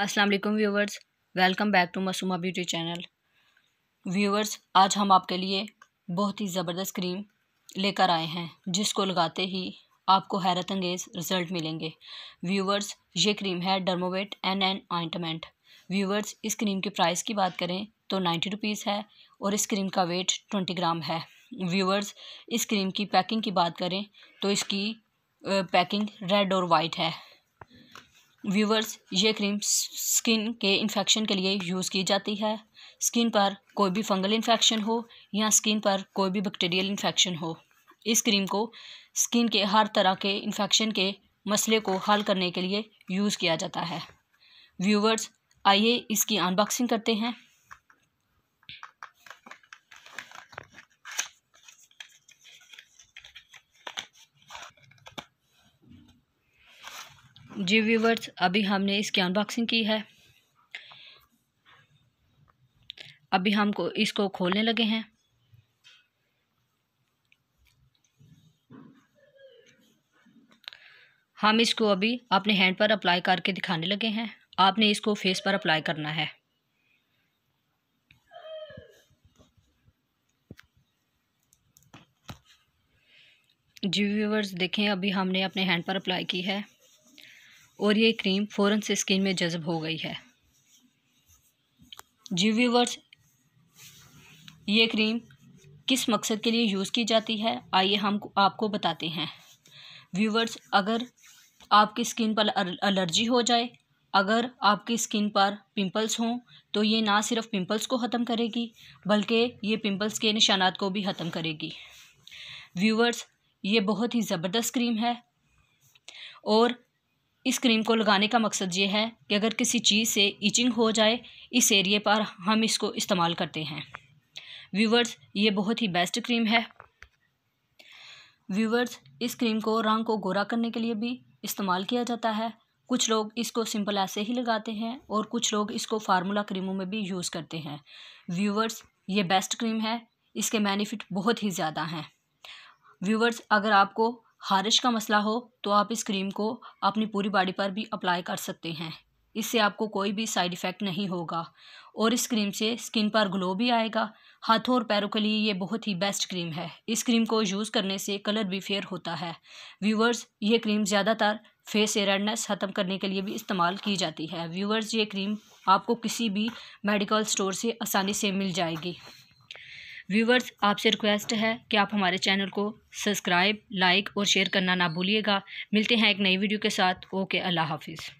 अस्सलाम वालेकुम viewers welcome back to Masooma beauty channel viewers आज हम आपके लिए बहुत ही ज़बरदस्त क्रीम लेकर आए हैं जिसको लगाते ही आपको हैरत अंगेज़ रिज़ल्ट मिलेंगे व्यूवर्स ये क्रीम है Dermovate N N ointment viewers इस क्रीम की प्राइस की बात करें तो नाइन्टी रुपीज़ है और इस क्रीम का वेट ट्वेंटी ग्राम है व्यूवर्स इस क्रीम की पैकिंग की बात करें तो इसकी पैकिंग रेड और वाइट है व्यूवर्स ये क्रीम स्किन के इन्फेक्शन के लिए यूज़ की जाती है स्किन पर कोई भी फंगल इन्फेक्शन हो या स्किन पर कोई भी बैक्टीरियल इन्फेक्शन हो इस क्रीम को स्किन के हर तरह के इन्फेक्शन के मसले को हल करने के लिए यूज़ किया जाता है व्यूवर्स आइए इसकी अनबॉक्सिंग करते हैं जी व्यूवर्स अभी हमने इसकी अनबॉक्सिंग की है अभी हम को इसको खोलने लगे हैं हम इसको अभी अपने हैंड पर अप्लाई करके दिखाने लगे हैं आपने इसको फेस पर अप्लाई करना है जी व्यूवर्स देखें अभी हमने अपने हैंड पर अप्लाई की है और ये क्रीम फ़ौर से स्किन में जज़ब हो गई है जी व्यूवर्स ये क्रीम किस मकसद के लिए यूज़ की जाती है आइए हम आपको बताते हैं व्यूवर्स अगर आपकी स्किन पर एलर्जी हो जाए अगर आपकी स्किन पर पिंपल्स हों तो ये ना सिर्फ पिंपल्स को ख़त्म करेगी बल्कि ये पिंपल्स के निशानात को भी ख़त्म करेगी व्यूवर्स ये बहुत ही ज़बरदस्त क्रीम है और इस क्रीम को लगाने का मकसद ये है कि अगर किसी चीज़ से इचिंग हो जाए इस एरिए पर हम इसको इस्तेमाल करते हैं व्यूवर्स ये बहुत ही बेस्ट क्रीम है व्यूवर्स इस क्रीम को रंग को गोरा करने के लिए भी इस्तेमाल किया जाता है कुछ लोग इसको सिंपल ऐसे ही लगाते हैं और कुछ लोग इसको फार्मूला क्रीमों में भी यूज़ करते हैं व्यूवर्स ये बेस्ट क्रीम है इसके बेनिफिट बहुत ही ज़्यादा हैं व्यूवर्स अगर आपको ख़ारिश का मसला हो तो आप इस क्रीम को अपनी पूरी बॉडी पर भी अप्लाई कर सकते हैं इससे आपको कोई भी साइड इफ़ेक्ट नहीं होगा और इस क्रीम से स्किन पर ग्लो भी आएगा हाथों और पैरों के लिए ये बहुत ही बेस्ट क्रीम है इस क्रीम को यूज़ करने से कलर भी फेयर होता है व्यूवर्स ये क्रीम ज़्यादातर फेस से रेडनेस ख़त्म करने के लिए भी इस्तेमाल की जाती है व्यूवर्स ये क्रीम आपको किसी भी मेडिकल स्टोर से आसानी से मिल जाएगी व्यूवर्स आपसे रिक्वेस्ट है कि आप हमारे चैनल को सब्सक्राइब लाइक और शेयर करना ना भूलिएगा मिलते हैं एक नई वीडियो के साथ ओके अल्लाह हाफिज़